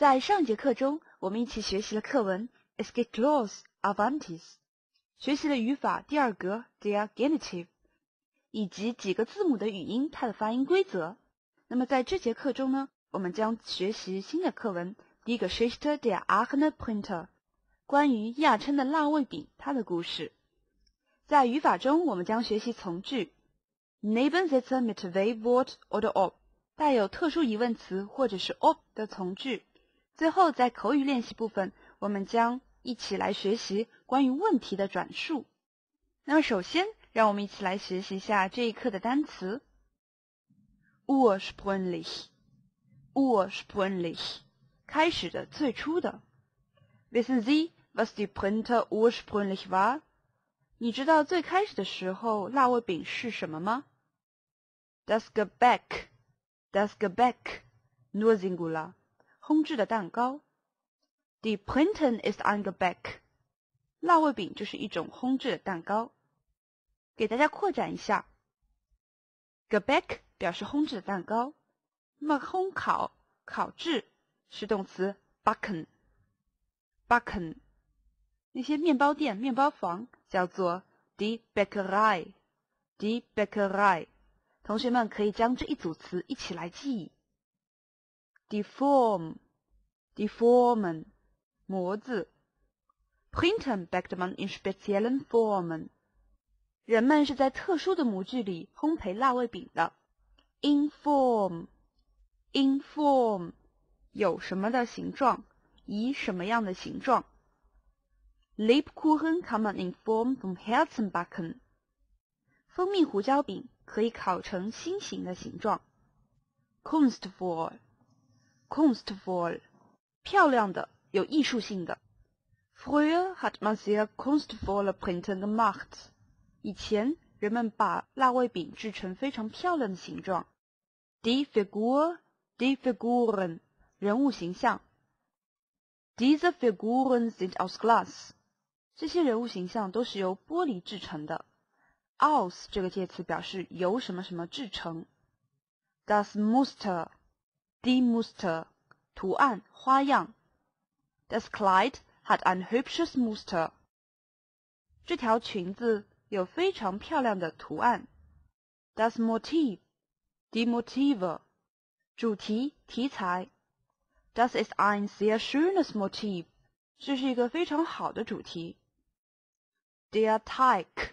在上节课中，我们一起学习了课文 *Escape Clause of Antis*，学习了语法第二格 *thea genitive*，以及几个字母的语音，它的发音规则。那么在这节课中呢，我们将学习新的课文 *Die Geschichte der Ahnenpinte*，r r 关于亚琛的辣味饼它的故事。在语法中，我们将学习从句 *Neben s i t s e mit wey word oder ob*，带有特殊疑问词或者是 *ob* 的从句。最后，在口语练习部分，我们将一起来学习关于问题的转述。那么，首先，让我们一起来学习一下这一课的单词。u r s c h b r e n l i s c h u r s c h b r e n l i s c h 开始的、最初的。Listen, was die p r i n t e waschbrennisch war？你知道最开始的时候辣味饼是什么吗？Das Gebäck，das Gebäck，nur Singular。烘制的蛋糕，the p l o i n t i n is on the back。辣味饼就是一种烘制的蛋糕。给大家扩展一下，the back 表示烘制的蛋糕。那么烘烤、烤制是动词 baking，baking。那些面包店、面包房叫做 the bakery，the bakery。同学们可以将这一组词一起来记忆。deform, deformen, Mozi. Printen backt man in speziellen Formen. 人们是在特殊的模具里烘焙辣味饼的。In form, in form，有什么的形状，以什么样的形状。Lebkuchen kann man in Form vom Herzen backen。蜂蜜胡椒饼可以烤成心形的形状。Kunstvoll。Kunstvoll，漂亮的，有艺术性的。Früher hat man sehr kunstvoll p r i n t e m a r k t 以前人们把辣味饼制成非常漂亮的形状。Die Figur, die Figurin，人物形象。Diese Figurinen sind aus Glas。这些人物形象都是由玻璃制成的。Aus 这个介词表示由什么什么制成。Das m u s t e r Muster (图案、花样). Das Kleid hat ein hübsches Muster. 这条裙子有非常漂亮的图案。Das Motiv (die Motive) 主题、题材。Das ist ein sehr schönes Motiv. 这是一个非常好的主题。Der Teig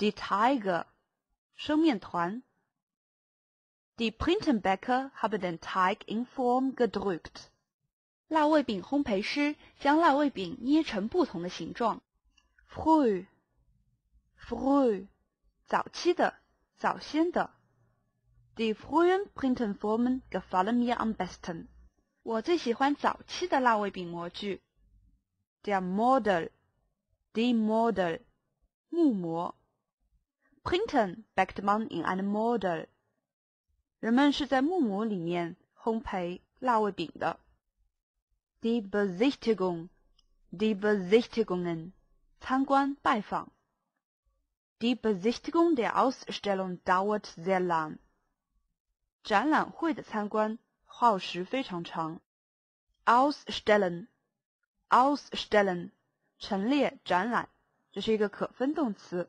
(die Teige) 生面团。Die Printenbäcker haben den Teig in Form gedrückt. 辣味饼烘焙师将辣味饼捏成不同的形状。Früh, früh，早期的，早先的。Die frühen Printenformen gefallen mir am besten。我最喜欢早期的辣味饼模具。Der Model, die Model，木模。Printen backt man in einem Model。人们是在木模里面烘焙腊味饼的。Die Besichtigung, die Besichtigung, 参观、拜访。Die Besichtigung der Ausstellung dauert sehr lang。展览会的参观耗时非常长。Ausstellen, Ausstellen，陈列、展览，这是一个可分动词。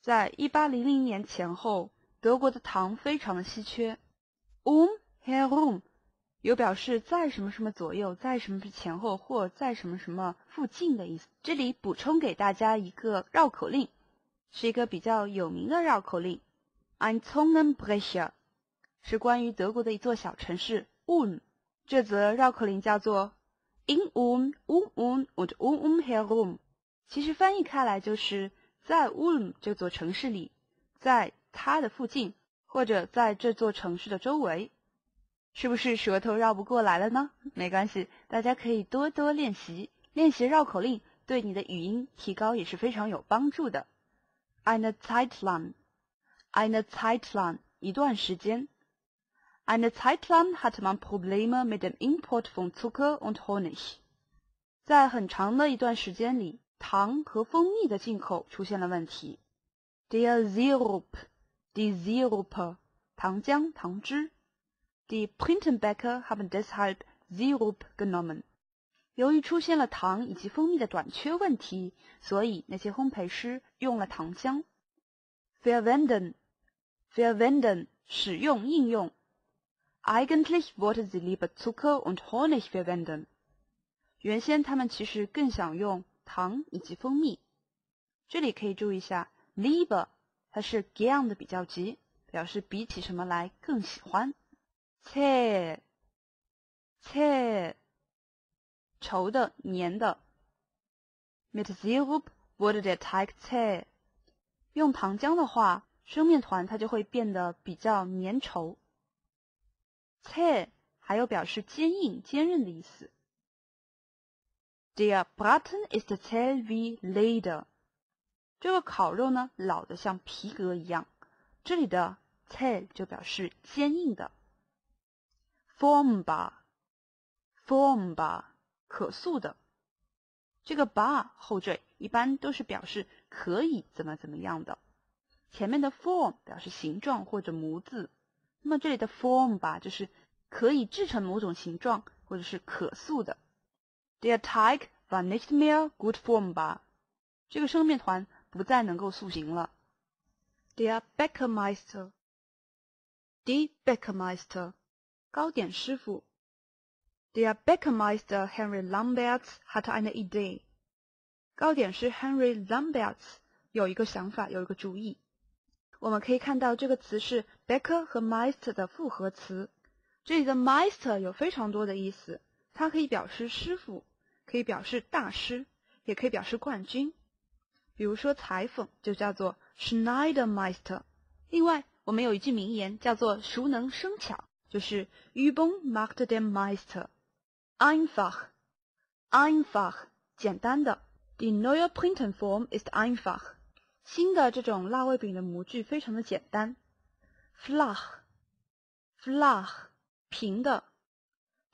在一八零零年前后，德国的糖非常的稀缺。Um herum 有表示在什么什么左右、在什么前后或在什么什么附近的意思。这里补充给大家一个绕口令，是一个比较有名的绕口令。i n t h o n e n b r e c h e r 是关于德国的一座小城市。Um 这则绕口令叫做 In um um um und um um herum。其实翻译开来就是。在乌姆这座城市里，在它的附近，或者在这座城市的周围，是不是舌头绕不过来了呢？没关系，大家可以多多练习练习绕口令，对你的语音提高也是非常有帮助的。Eine Zeitlang，eine Zeitlang，一段时间。Eine Zeitlang h a t man Probleme mit dem Import von Zucker und Honig。在很长的一段时间里。糖和蜂蜜的进口出现了问题。d e e syrup, syrup，糖浆、糖汁。The b a k e r have n decided syrup g e n o m s e 由于出现了糖以及蜂蜜的短缺问题，所以那些烘焙师用了糖浆。r s e n d y r u p r s e s y r u 使用、应用。e i g e n a l l y they wanted i o use s u k a r and honey syrup. 原先他们其实更想用。糖以及蜂蜜，这里可以注意一下，liba 它是 g a o n 的比较级，表示比起什么来更喜欢。t e 稠的、粘的。metzilu w u r d detek te，用糖浆的话，生面团它就会变得比较粘稠。t 还有表示坚硬、坚韧的意思。Their button is t e t r i b l y leather。这个烤肉呢，老的像皮革一样。这里的 “ter” 就表示坚硬的。form bar，form bar，可塑的。这个 “bar” 后缀一般都是表示可以怎么怎么样的。前面的 “form” 表示形状或者模子，那么这里的 “form bar” 就是可以制成某种形状或者是可塑的。Der Teig war nicht mehr gut formbar，这个生面团不再能够塑形了。Der Bäckermeister, der Bäckermeister，糕点师傅。Der Bäckermeister Henry l a m b e r t s hat eine Idee，糕点师 Henry l a m b e r t s 有一个想法，有一个主意。我们可以看到这个词是 Bäcker 和 Meister 的复合词，这里的 Meister 有非常多的意思。它可以表示师傅，可以表示大师，也可以表示冠军。比如说裁缝就叫做 Schneidermeister。另外，我们有一句名言叫做“熟能生巧”，就是 Übung macht den Meister。einfach，einfach，简单的。t h e neue Printenform ist einfach。新的这种辣味饼的模具非常的简单。flach，flach，平的。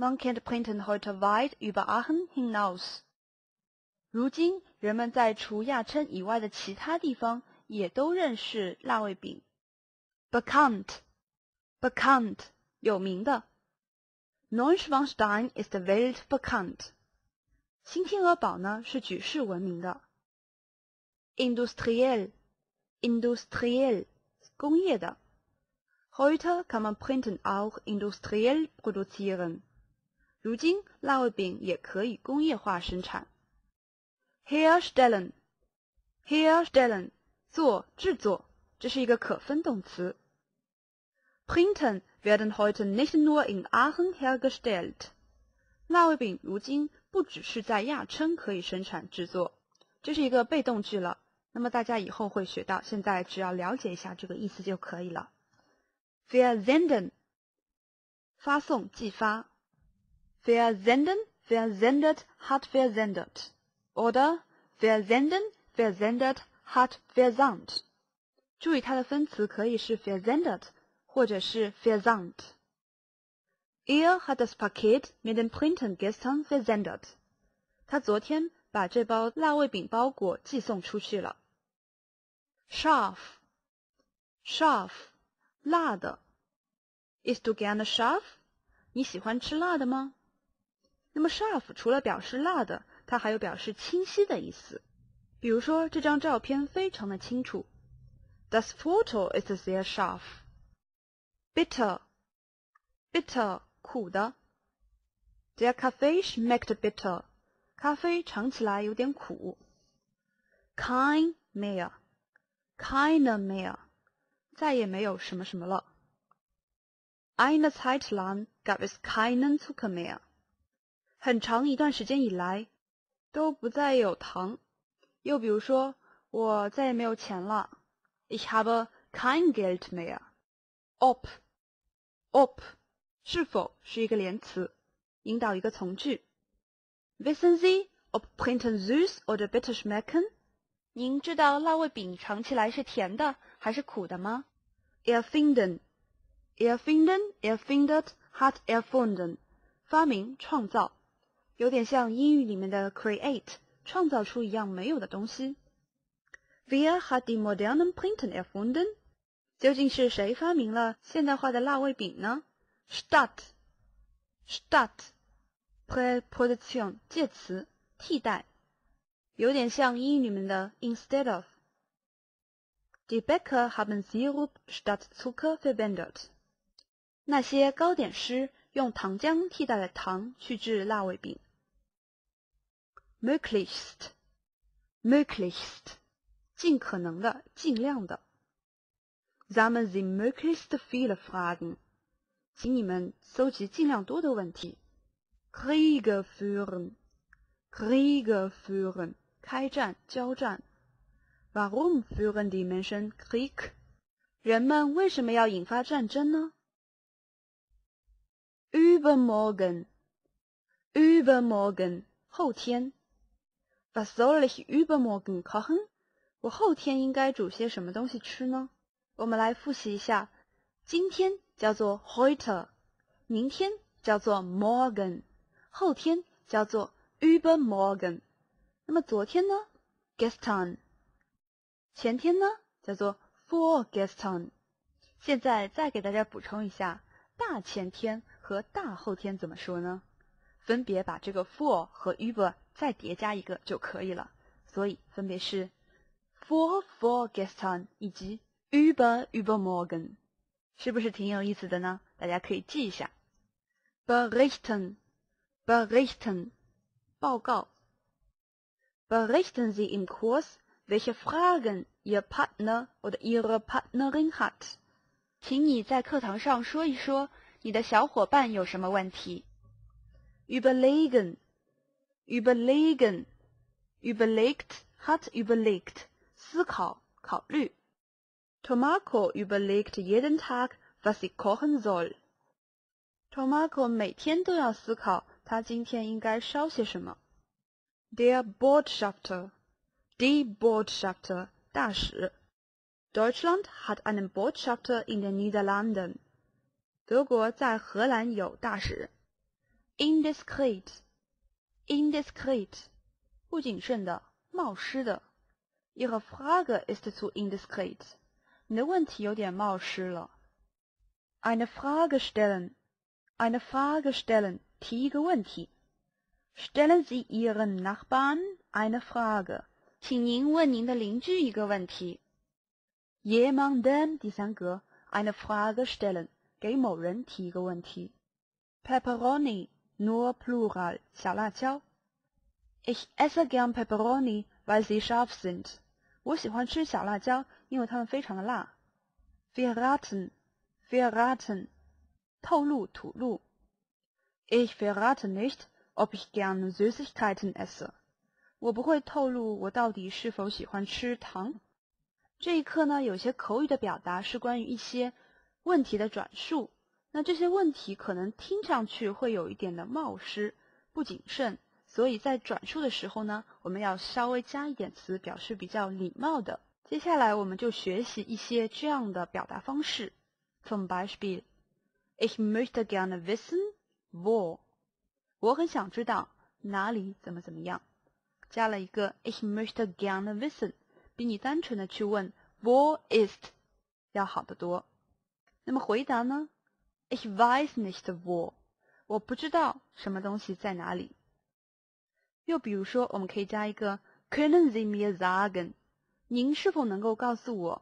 Man kennt Printen heute weit über Aachen hinaus. 如今，人们在除亚琛以外的其他地方也都认识辣味饼。Bekannt，bekannt，有名的。Neuschwanstein ist weltbekannt。新天鹅堡呢是举世闻名的。Industriell，industriell，工业的。Heute kann man Printen auch industriell produzieren。如今，辣味饼也可以工业化生产。herstellen，herstellen 做制作，这是一个可分动词。Printen werden heute nicht nur in Aachen hergestellt。辣味饼如今不只是在亚琛可以生产制作，这是一个被动句了。那么大家以后会学到，现在只要了解一下这个意思就可以了。Versenden，发送寄发。Wer senden, wer sendet, hat wer sendet. Oder wer senden, wer sendet, hat wer sandt. 注意它的分词可以是 versendet 或者是 versandt. Er hat das Paket mit den Printen gestern versendet. 他昨天把这包辣味饼包裹寄送出去了。scharf, scharf, 辣的。Isst du gerne scharf? 你喜欢吃辣的吗？那么 s h a r p 除了表示辣的，它还有表示清晰的意思。比如说，这张照片非常的清楚。t h a s Foto ist sehr s h a r p Bitter, bitter 苦的。t h e i r c a f e e s c h m e c k bitter. 咖啡尝起来有点苦。k i n d m a r e k i n e m a r e 再也没有什么什么了。Eine Zeit lang gab es keine Zucker mehr. 很长一段时间以来，都不再有糖。又比如说，我再也没有钱了。Ich habe kein Geld mehr。Op，op，是否是一个连词，引导一个从句 v i n c e n Sie, op printen Zeus oder bitter Schmecken？您知道辣味饼尝起来是甜的还是苦的吗？Erfinden，erfinden，erfindet hat erfinden，发明创造。有点像英语里面的 create，创造出一样没有的东西。Wer hat die moderne Printen erfunden？究竟是谁发明了现代化的辣味饼呢？Start，start，Preposition，介词，替代，有点像英语里面的 instead of。Die Baker haben s i ruhig statt Zucker verwendet。那些糕点师用糖浆替代了糖去制辣味饼。möglichst, möglichst，尽可能的，尽量的。Zum The möglichst viele Fragen，请你们搜集尽量多的问题。Kriege führen, Kriege führen，开战，交战。Warum führen die Menschen Krieg？人们为什么要引发战争呢？Übermorgen, Übermorgen，后天。Was soll ich über morgen kochen？我后天应该煮些什么东西吃呢？我们来复习一下：今天叫做 heute，明天叫做 morgen，后天叫做 über morgen。那么昨天呢？gestern，前天呢？叫做 f o r gestern。现在再给大家补充一下：大前天和大后天怎么说呢？分别把这个 f o r 和 über。再叠加一个就可以了，所以分别是 for for g e s t o n 以及 Uber Uber Morgan，是不是挺有意思的呢？大家可以记一下。Berichten Berichten 报告。Berichten s i e in k u a s w e l h e f r a g e n Ihr partner o r h r e partnerin h a t 请你在课堂上说一说你的小伙伴有什么问题。Uberlegen überlegen, überlegt hat überlegt, Tomako überlegt jeden Tag, was sie kochen soll. Tomako Der Botschafter, die Botschafter Deutschland hat einen Botschafter in den Niederlanden. 德国在荷兰有大使。Indiskret indiskret, un 谨慎的、冒失的。Ihre Frage ist zu indiskret. 你的问题有点冒失了。Eine Frage stellen, eine Frage stellen，提一个问题。Stellen Sie Ihren Nachbarn eine Frage，请您问您的邻居一个问题。Jemandem eine Frage stellen，给某人提一个问题。Pepperoni Noa plural 小辣椒。Ich esse gerne Peperoni p weil sie scharf sind。我喜欢吃小辣椒，因为它们非常的辣。v e r r a u t e n v e r r a u t e n 透露、吐露。Ich v e r r a u t e n nicht ob ich gerne süßes Titten esse。我不会透露我到底是否喜欢吃糖。这一课呢，有些口语的表达是关于一些问题的转述。那这些问题可能听上去会有一点的冒失、不谨慎，所以在转述的时候呢，我们要稍微加一点词，表示比较礼貌的。接下来我们就学习一些这样的表达方式。From Bishbi, "Ich möchte gerne wissen, wo?" 我很想知道哪里怎么怎么样。加了一个 "Ich möchte gerne wissen"，比你单纯的去问 "Wo ist?" 要好得多。那么回答呢？Ich weiß nicht wo，我不知道什么东西在哪里。又比如说，我们可以加一个 können Sie mir sagen，您是否能够告诉我？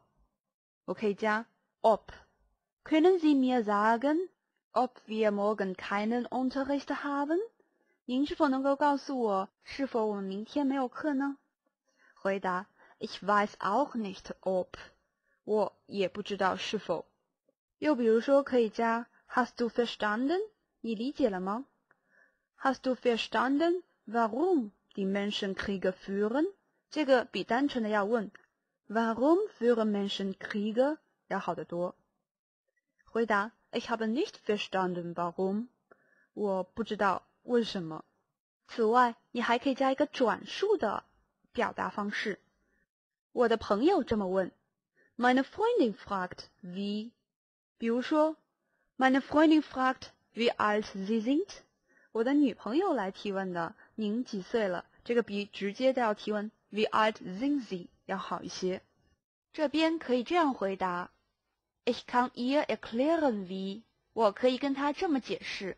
我可以加 op，können Sie mir sagen op wir morgen k ö i n e n unter Hafen？您是否能够告诉我，是否我们明天没有课呢？回答 ich weiß auch nicht op，我也不知道是否。又比如说，可以加 Hast du verstanden? 你理解了吗？Hast du verstanden, warum die Menschen Kriege führen？这个比单纯的要问 “Warum führen Menschen Kriege” Ich habe nicht verstanden, warum。”我不知道为什么。此外，你还可以加一个转述的表达方式。我的朋友这么问：“Meine Freundin fragt, wie？” 比如说。My friendy fact, we are isn't？我的女朋友来提问的，您几岁了？这个比直接的要提问 we are isn't n 要好一些。这边可以这样回答，I can i h e r a clearen wie。我可以跟他这么解释。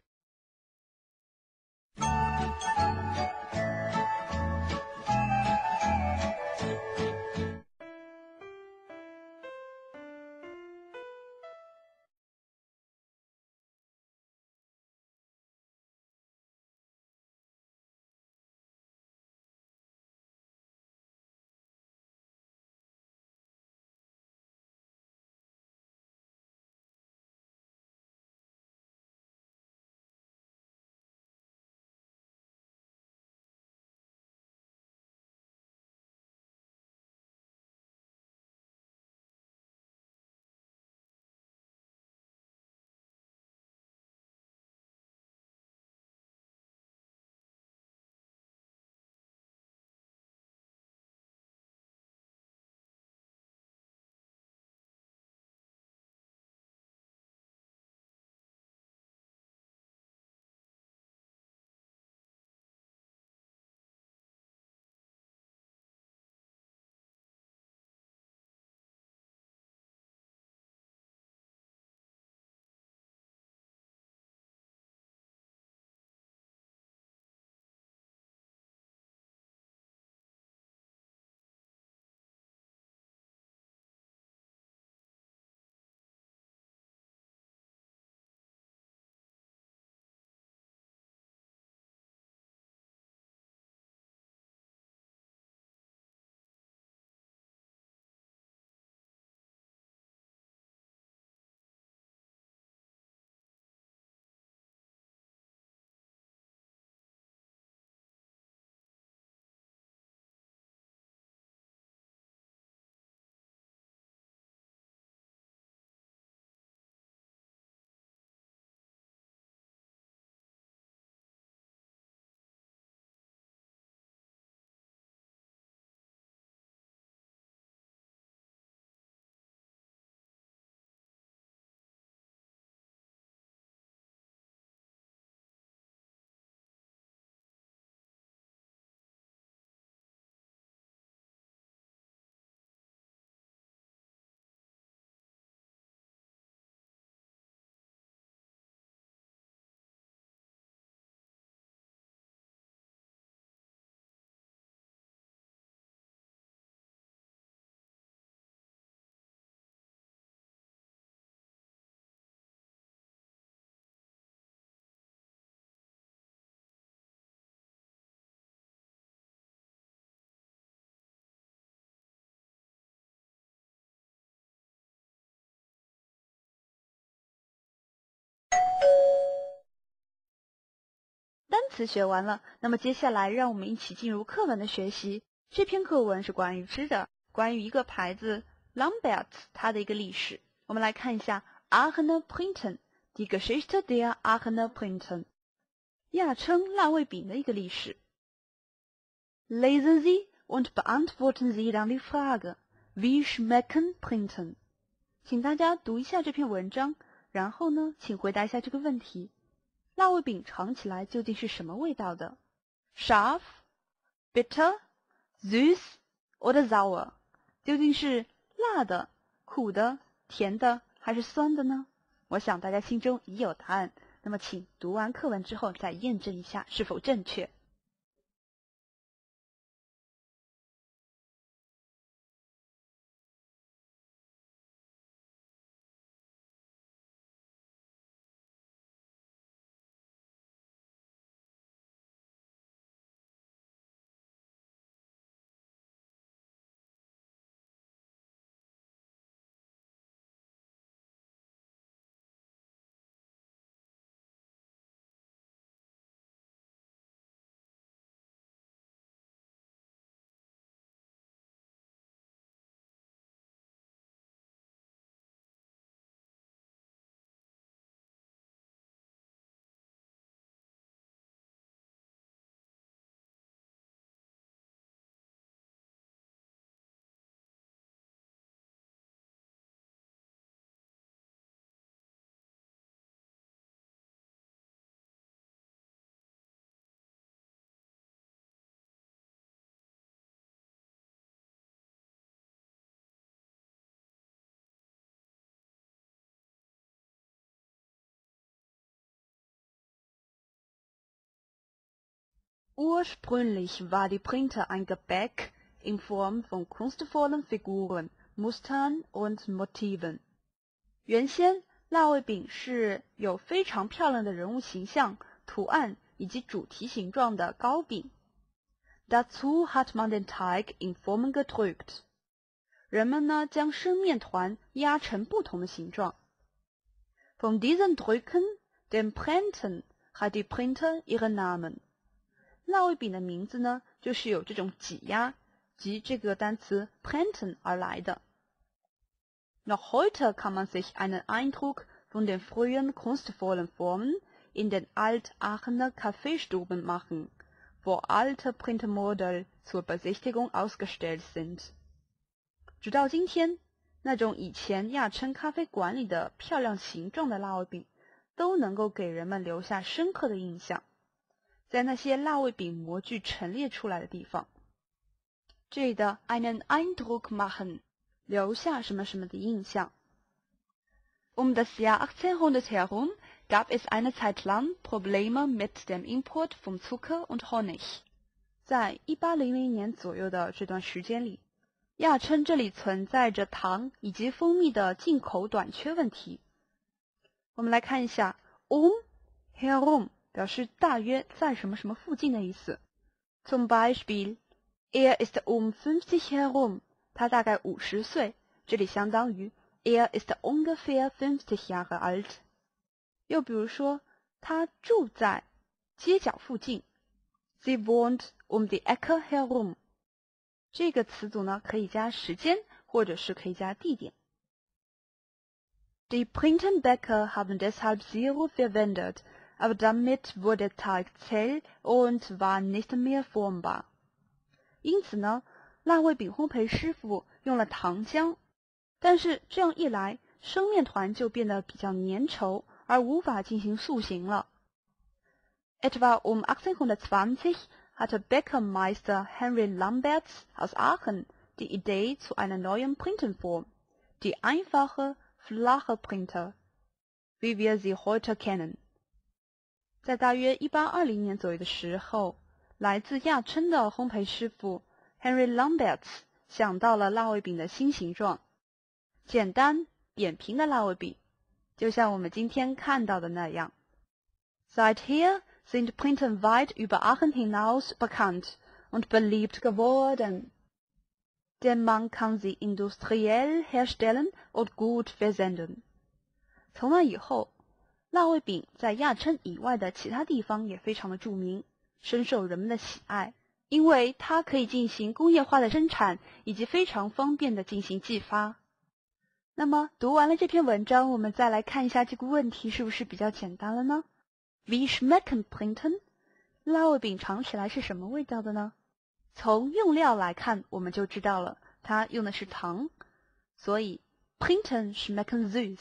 单词学完了，那么接下来让我们一起进入课文的学习。这篇课文是关于吃的，关于一个牌子 l a m b e r t 它的一个历史。我们来看一下 Ahneprinten，die Geschichte der Ahneprinten，亚称辣味饼的一个历史。Lesen Sie und beantworten Sie dann die Frage，wie schmecken Printen？请大家读一下这篇文章，然后呢，请回答一下这个问题。辣味饼尝起来究竟是什么味道的 s h a r bitter, s e u s or sour？究竟是辣的、苦的、甜的还是酸的呢？我想大家心中已有答案，那么请读完课文之后再验证一下是否正确。Ursprünglich war die Printe ein Gebäck in Form von kunstvollen Figuren, Mustern und Motiven. 原先辣味饼是有非常漂亮的人物形象、图案以及主题形状的糕饼。Dazu hat man den Teig in Formen gedrückt. 人们呢将生面团压成不同的形状。Von diesen Drücken, den Prenten, hat die Printe ihren Namen. 辣味饼的名字呢，就是有这种挤压及这个单词 prenten 而来的。Noch heute kann man sich einen Eindruck von den frühen kunstvollen Formen in den Alt-Aachener Kaffeestuben machen, wo alte Printmodelle zur Besichtigung ausgestellt sind. 直到今天，那种以前亚琛咖啡馆里的漂亮形状的辣味饼，都能够给人们留下深刻的印象。在那些辣味饼模具陈列出来的地方，这里的 einen e i n d r o p f machen 留下什么什么的印象。Um das Jahr 1800 herum gab es eine Zeit lang Probleme mit dem Import vom Zucker und Honig。在一八零零年左右的这段时间里，亚琛这里存在着糖以及蜂蜜的进口短缺问题。我们来看一下，Um herum。表示大约在什么什么附近的意思。Tom beis bi, er ist um fünfzig Jahre rum。他大概五十岁。这里相当于 er ist ungefähr fünfzig Jahre alt。又比如说，他住在街角附近。Sie wohnt um die Ecke h e r rum。这个词组呢，可以加时间，或者是可以加地点。Die printen Bäcker haben deshalb Zero verwendet。aber damit wurde Teig zäh und war nicht mehr formbar. 因此呢，辣味饼烘焙师傅用了糖浆，但是这样一来，生面团就变得比较粘稠，而无法进行塑形了。Etwa um 1820 hatte Bäckermeister Henry Lamberts aus Aachen die Idee zu einer neuen Printenform, die einfache, flache Printer, wie wir sie heute kennen. 在大约一八二零年左右的时候，来自亚琛的烘焙师傅 Henry l a m b e r t s 想到了辣味饼的新形状——简单、扁平的辣味饼，就像我们今天看到的那样。Seit hier sind p r n t e n weit über Aachen hinaus bekannt und beliebt geworden. Denn man kann sie industriell herstellen und gut versenden. 从那以后。辣味饼在亚琛以外的其他地方也非常的著名，深受人们的喜爱，因为它可以进行工业化的生产，以及非常方便的进行寄发。那么，读完了这篇文章，我们再来看一下这个问题是不是比较简单了呢？Wie schmecken p r i n t e n 辣味饼尝起来是什么味道的呢？从用料来看，我们就知道了，它用的是糖，所以 p r i n t e n schmecken süß，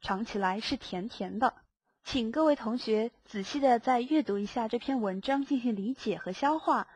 尝起来是甜甜的。请各位同学仔细的再阅读一下这篇文章，进行理解和消化。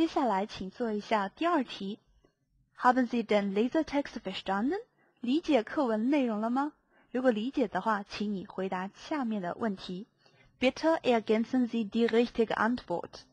接下来，请做一下第二题。Habensie denn Laser Taxfisher? 理解课文内容了吗？如果理解的话，请你回答下面的问题。Bitte ergänzen Sie die richtige Antwort.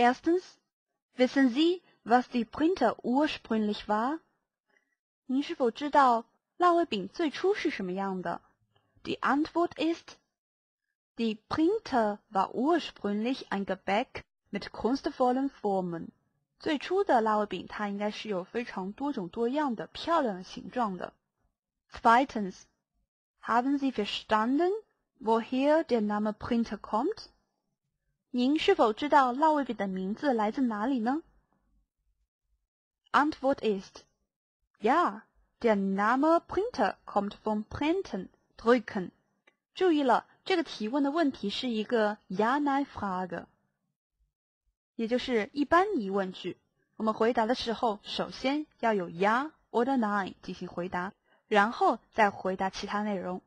Erstens, wissen Sie, was die Printer ursprünglich war? 您是否知道辣味饼最初是什么样的？Die Antwort ist, die Printer war ursprünglich ein Gebäck mit kunstvollen Formen. 最初的辣味饼它应该是有非常多种多样的漂亮的形状的。Zweitens, haben Sie verstanden, woher der Name Printer kommt? 您是否知道辣味饼的名字来自哪里呢？Antwort ist ja. Der Name "Printer" kommt v o m "Printen". Drücken. 注意了，这个提问的问题是一个 Ja-Ne-Frage，也就是一般疑问句。我们回答的时候，首先要有 Ja oder Ne 进行回答，然后再回答其他内容。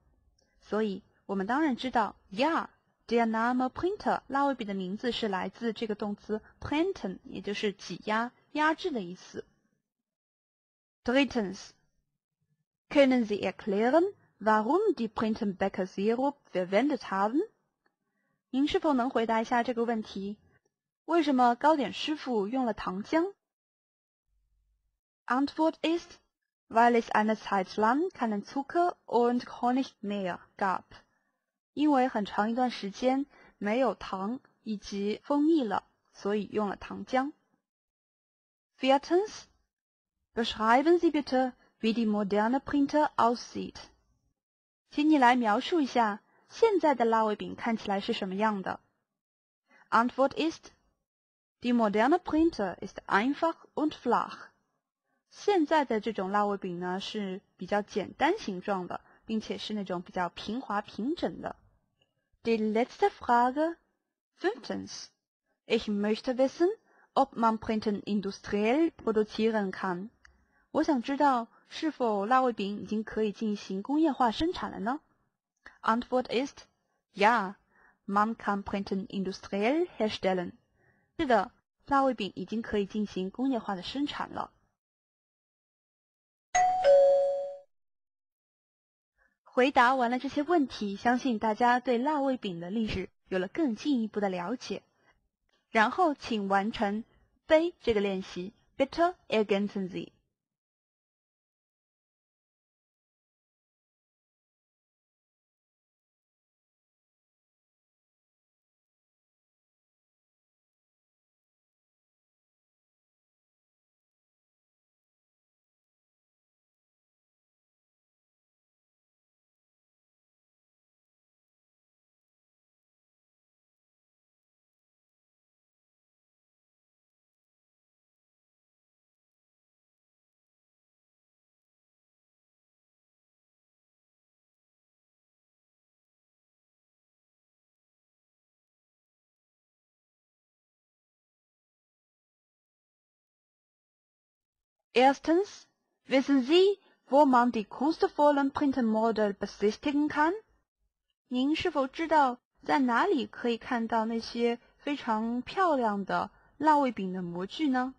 所以，我们当然知道，Ja。Der Name Printer，拉尾笔的名字是来自这个动词 "printen"，也就是挤压、压制的意思。Drittens, können Sie erklären, warum die Printenbäcker Sirup verwendet haben? 您是否能回答一下这个问题，为什么糕点师傅用了糖浆？Antwort ist, weil es eines e i t s l a n d keinen Zucker und Honig mehr gab. 因为很长一段时间没有糖以及蜂蜜了，所以用了糖浆。Viertens, beschreiben Sie bitte, wie die moderne Printer aussieht. 请你来描述一下现在的辣味饼看起来是什么样的。Antwort ist, die moderne Printer ist einfach und flach. 现在的这种辣味饼呢是比较简单形状的，并且是那种比较平滑平整的。Die letzte Frage. Fünftens. Ich möchte wissen, ob man Printen industriell produzieren kann. 我想知道是否辣味饼已经可以进行工业化生产了呢？Antwort ist ja, man kann Printen industriell herstellen. 回答完了这些问题，相信大家对辣味饼的历史有了更进一步的了解。然后，请完成背这个练习 b i t t e r e r g e n e i Erstens, wissen Sie, wo man die kunstvollen Printmodel besichtigen kann? 您是否知道在哪里可以看到那些非常漂亮的辣味饼的模具呢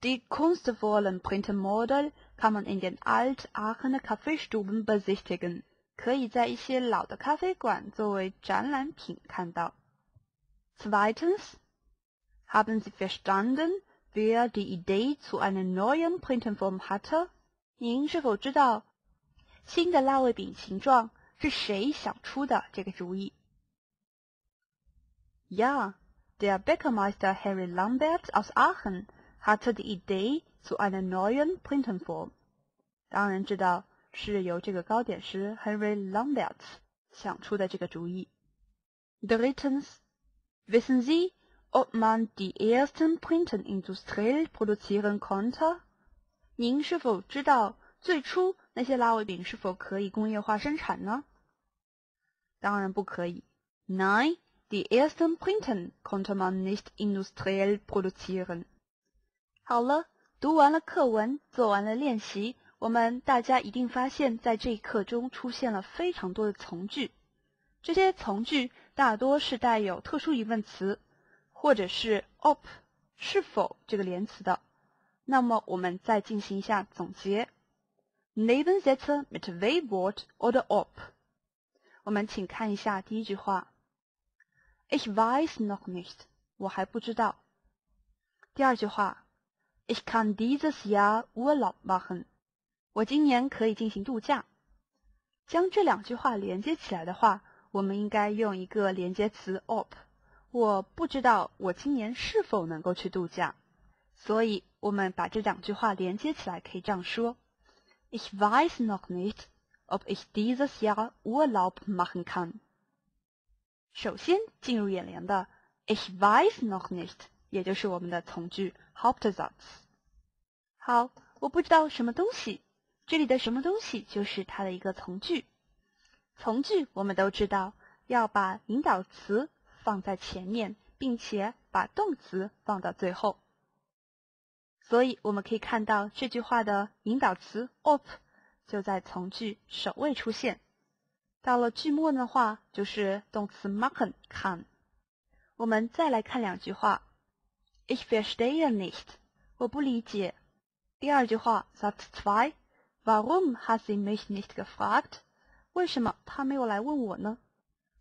？Die kunstvollen Printmodel kann man in den Altachener Kaffeestuben besichtigen，可以在一些老的咖啡馆作为展览品看到。Zweitens，haben Sie verstanden？Wer die Idee zu einer neuen Printenform hatte? 您是否知道新的辣味饼形状是谁想出的这个主意？Ja, der Bäckermeister Harry Lambert aus Aachen hatte die Idee zu einer neuen Printenform. 当然知道是由这个糕点师 Harry Lambert 想出的这个主意。Drittens, wissen Sie, Ob man de ersten p r i n t e n Industrie produzieren konnte？您是否知道最初那些腊味饼是否可以工业化生产呢？当然不可以。Nein, die ersten p r i n t e n g konnte man nicht Industrie produzieren. 好了，读完了课文，做完了练习，我们大家一定发现，在这一课中出现了非常多的从句，这些从句大多是带有特殊疑问词。或者是 op 是否这个连词的，那么我们再进行一下总结。n Even that, b m t they bought o l l the op。我们请看一下第一句话。It's vice not missed。我还不知道。第二句话。It can t d i s year w i l a not happen。我今年可以进行度假。将这两句话连接起来的话，我们应该用一个连接词 op。我不知道我今年是否能够去度假，所以我们把这两句话连接起来，可以这样说：Ich weiß noch nicht, ob ich dieses Jahr Urlaub machen kann。首先，听入眼帘的，Ich weiß noch nicht，也就是我们的从句 h a u p t s a o t s 好，我不知道什么东西，这里的什么东西就是它的一个从句。从句我们都知道要把引导词。放在前面，并且把动词放到最后。所以我们可以看到这句话的引导词 “op” 就在从句首位出现。到了句末的话，就是动词 “machen” kann。我们再来看两句话：“Ich verstehe nicht。”我不理解。第二句话：“That's why warum hat sie mich nicht gefragt？” 为什么他没有来问我呢？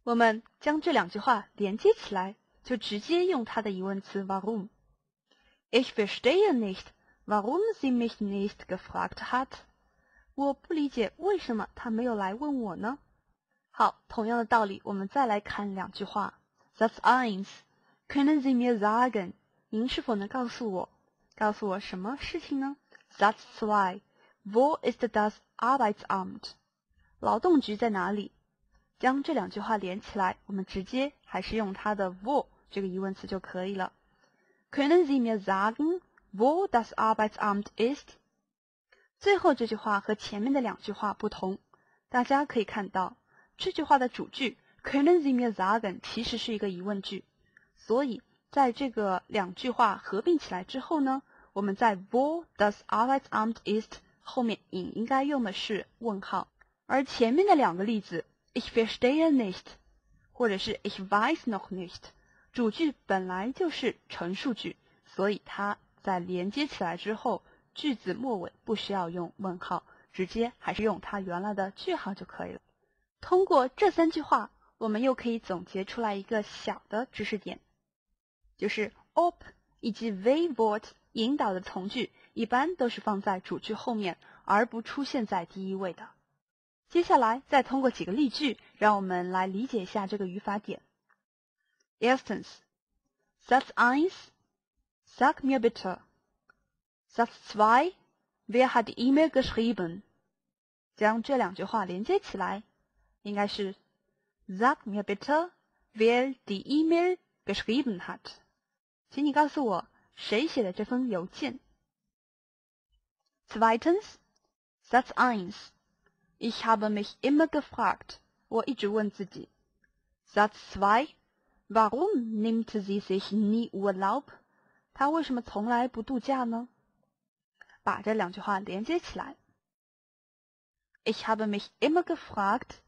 我们将这两句话连接起来，就直接用它的疑问词 warum. Ich verstehen i c h t warum Sie mich nicht gefragt hat. 我不理解为什么他没有来问我呢？好，同样的道理，我们再来看两句话。That's eins. Können Sie mir sagen? 您是否能告诉我？告诉我什么事情呢？That's why. Wo ist das Arbeitsamt? 劳动局在哪里？将这两句话连起来，我们直接还是用它的 “who” 这个疑问词就可以了。“Couldn't he m e a z o g e n Who does a r b e r t s aunt is?” t 最后这句话和前面的两句话不同，大家可以看到这句话的主句 “Couldn't he m e a z o g e n 其实是一个疑问句，所以在这个两句话合并起来之后呢，我们在 w o does a r b e r t s aunt is?” t 后面应应该用的是问号，而前面的两个例子。If y o e s t a y h o n e s t 或者是 If vice knows least，主句本来就是陈述句，所以它在连接起来之后，句子末尾不需要用问号，直接还是用它原来的句号就可以了。通过这三句话，我们又可以总结出来一个小的知识点，就是 op 以及 if what 引导的从句一般都是放在主句后面，而不出现在第一位的。接下来，再通过几个例句，让我们来理解一下这个语法点。e r s t e n c e t a t s eins, t a t mir bitter, a t s zwei, wer hat die E-Mail geschrieben? 将这两句话连接起来，应该是 s a t mir b i t t e wer die E-Mail geschrieben hat。请你告诉我，谁写的这封邮件？Zweitens, t a t s eins. Ich habe mich immer gefragt. 我一直问自己. Satz 2. Warum nimmt sie sich nie Urlaub? 她为什么从来不度假呢？把这两句话连接起来。Ich habe mich immer gefragt,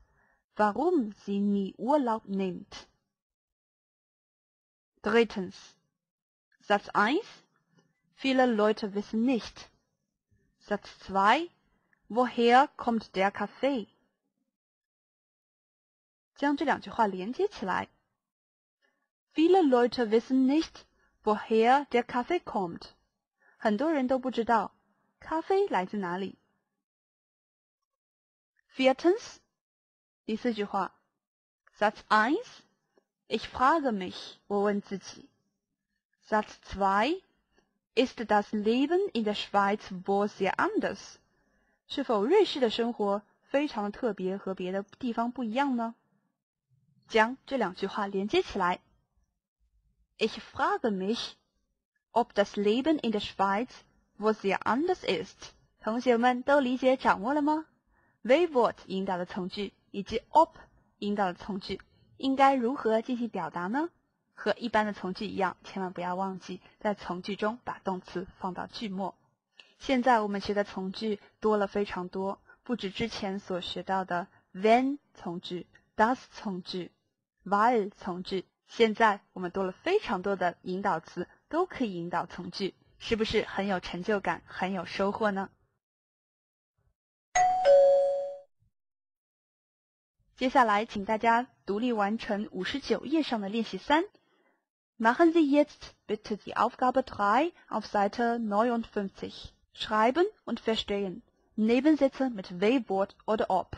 warum sie nie Urlaub nimmt. Drittens. Satz 1. Viele Leute wissen nicht. Satz 2. Woher kommt der Kaffee? Kaffee? 将这两句话连接起来。Viele Leute wissen nicht, woher der Kaffee kommt. 很多人都不知道咖啡来自哪里。Viertens，第四句话，Satz eins, ich frage Satz zwei, ist das Leben in der Schweiz wohl sehr anders？是否瑞士的生活非常的特别，和别的地方不一样呢？将这两句话连接起来。Ich frage mich, ob das Leben in der Schweiz w a h sehr anders ist。同学们都理解掌握了吗？wir wollt 引导的从句以及 ob 引导的从句应该如何进行表达呢？和一般的从句一样，千万不要忘记在从句中把动词放到句末。现在我们学的从句多了非常多，不止之前所学到的 when 从句、does 从句、while 从句。现在我们多了非常多的引导词都可以引导从句，是不是很有成就感、很有收获呢？接下来，请大家独立完成五十九页上的练习三。Machen Sie jetzt bitte die Aufgabe drei auf Seite neunundfünfzig。Schreiben und Verstehen: Nebensätze mit W-Wort oder Ob.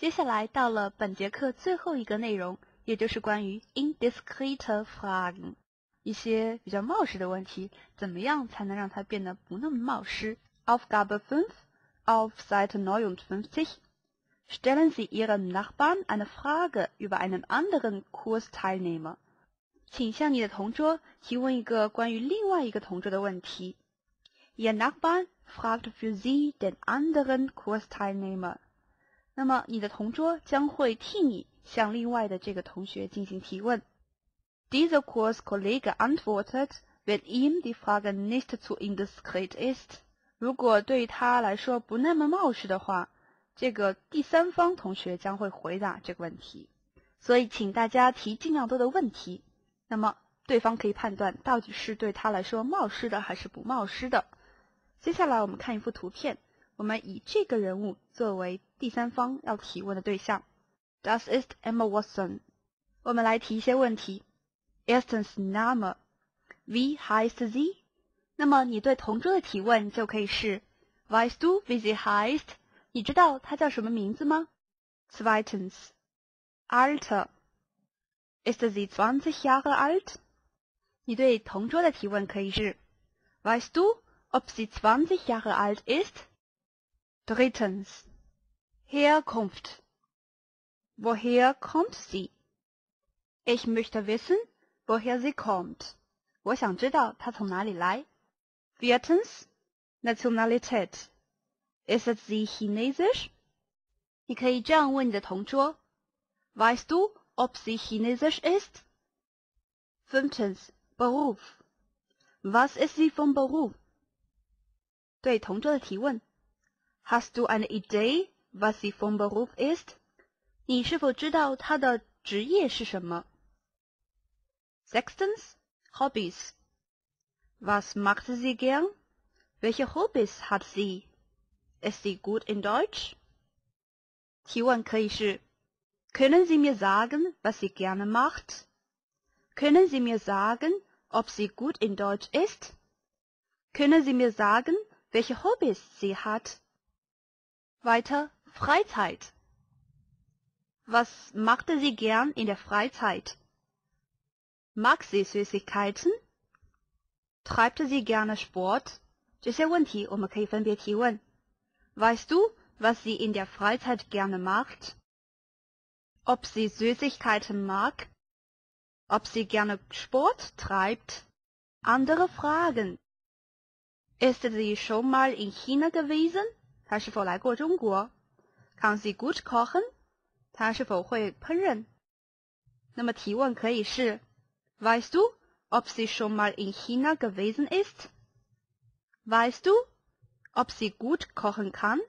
接下来到了本节课最后一个内容，也就是关于 in discrete Fragen，一些比较冒失的问题，怎么样才能让它变得不那么冒失？Aufgabe fünf, Auf Seite neunundfünfzig. Stellen Sie i h r e m Nachbarn eine Frage über einen anderen Kursteilnehmer. 请向你的同桌提问一个关于另外一个同桌的问题。Ihr Nachbar fragte für Sie den anderen Kursteilnehmer. 那么你的同桌将会替你向另外的这个同学进行提问。Did the course colleague u n f o l t e d within the f r a g next to in the street east？如果对他来说不那么冒失的话，这个第三方同学将会回答这个问题。所以请大家提尽量多的问题，那么对方可以判断到底是对他来说冒失的还是不冒失的。接下来我们看一幅图片，我们以这个人物作为。第三方要提问的对象。Das ist Emma Watson。我们来提一些问题。Erstens Name。Wie heißt Weißt du, wie sie heißt？你知道她叫什么名字吗？Zweitens Alter。Ist sie zwanzig Jahre Weißt du, ob sie zwanzig Jahre alt ist？Drittens Herkunft. Woher kommt sie? Ich möchte wissen, woher sie kommt. 我想知道她从哪里来。Viertens, Nationalität. Ist sie chinesisch? 你可以这样问你的同桌：Weißt du, ob sie chinesisch ist? Fünftens, Beruf. Was ist sie vom Beruf? 对同桌的提问：Hast du eine Idee, was sie vom Beruf ist? 你是否知道他的职业是什么？Sechstens Hobbys. Was macht sie gern? Welche Hobbys hat sie? Ist sie gut in Deutsch? 提问可以是 Können Sie mir sagen, was sie gerne macht? Können Sie mir sagen, ob sie gut in Deutsch ist? Können Sie mir sagen, welche Hobbys sie hat? Weiter Freizeit. Was machte sie gern in der Freizeit? Mag sie Süßigkeiten? Treibte sie gerne Sport? 这些问题我们可以分别提问。Weißt du, was sie in der Freizeit gerne macht? Ob sie Süßigkeiten mag? Ob sie gerne Sport treibt? Andere Fragen. Ist sie schon mal in China gewesen? 她是否来过中国？Can she g u o d c o o h e n 她是否会烹饪？那么提问可以是：Why do o b s i e s h o n m a r in Hina than West？Why do o b p o s i t e good cooken k a n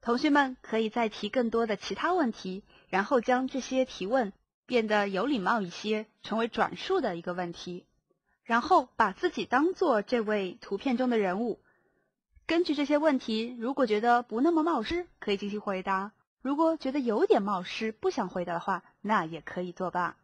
同学们可以再提更多的其他问题，然后将这些提问变得有礼貌一些，成为转述的一个问题，然后把自己当做这位图片中的人物。根据这些问题，如果觉得不那么冒失，可以进行回答；如果觉得有点冒失，不想回答的话，那也可以作罢。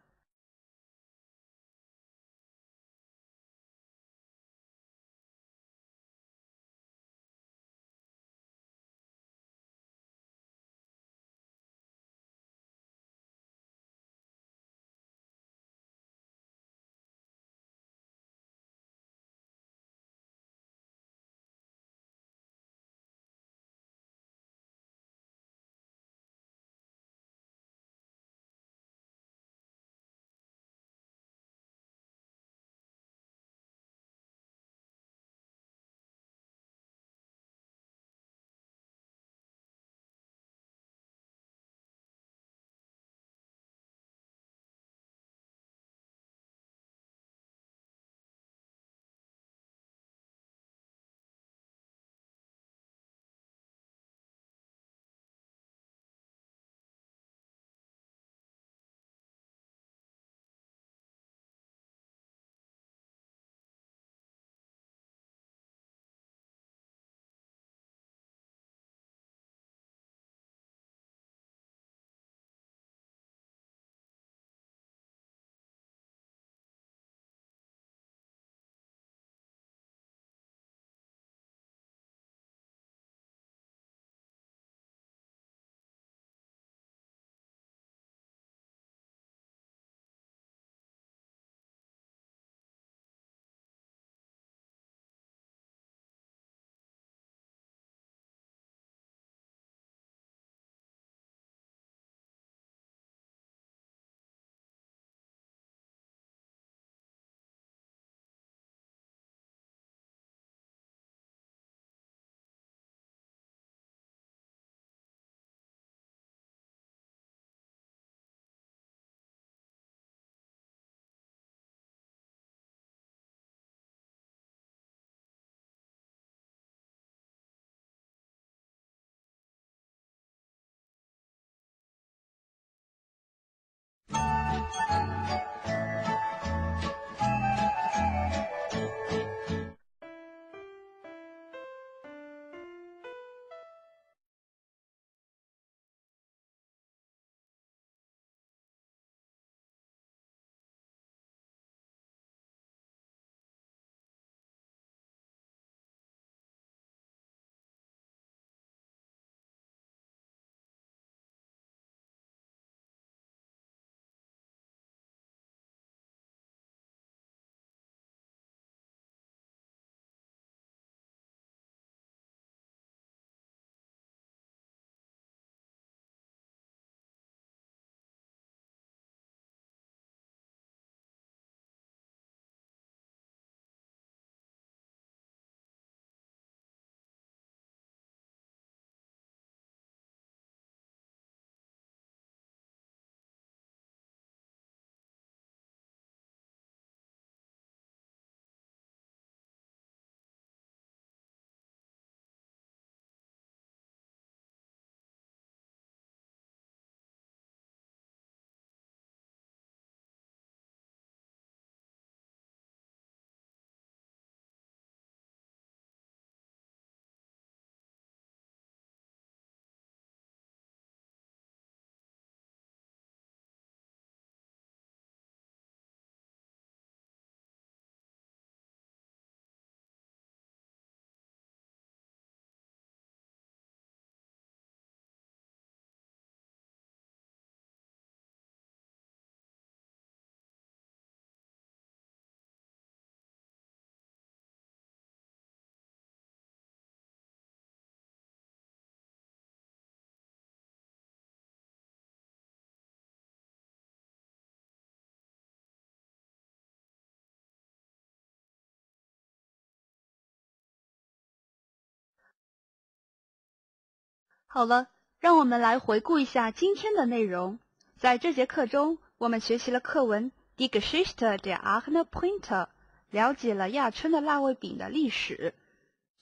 好了，让我们来回顾一下今天的内容。在这节课中，我们学习了课文《Die Geschichte der a h n e n b r n t e r 了解了亚琛的辣味饼的历史；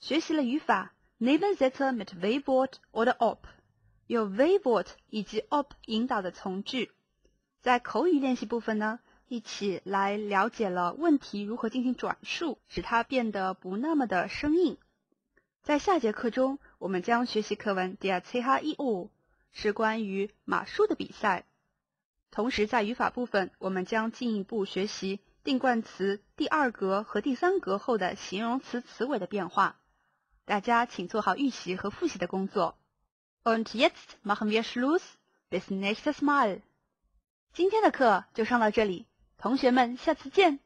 学习了语法《Neben s i t t e r mit w e i b o r t oder Op》，有 w e i b o r t 以及 Op 引导的从句。在口语练习部分呢，一起来了解了问题如何进行转述，使它变得不那么的生硬。在下节课中。我们将学习课文《第二 e 哈一五》，是关于马术的比赛。同时，在语法部分，我们将进一步学习定冠词第二格和第三格后的形容词词尾的变化。大家请做好预习和复习的工作。Und jetzt machen wir Schluss bis nächste Mal。今天的课就上到这里，同学们下次见。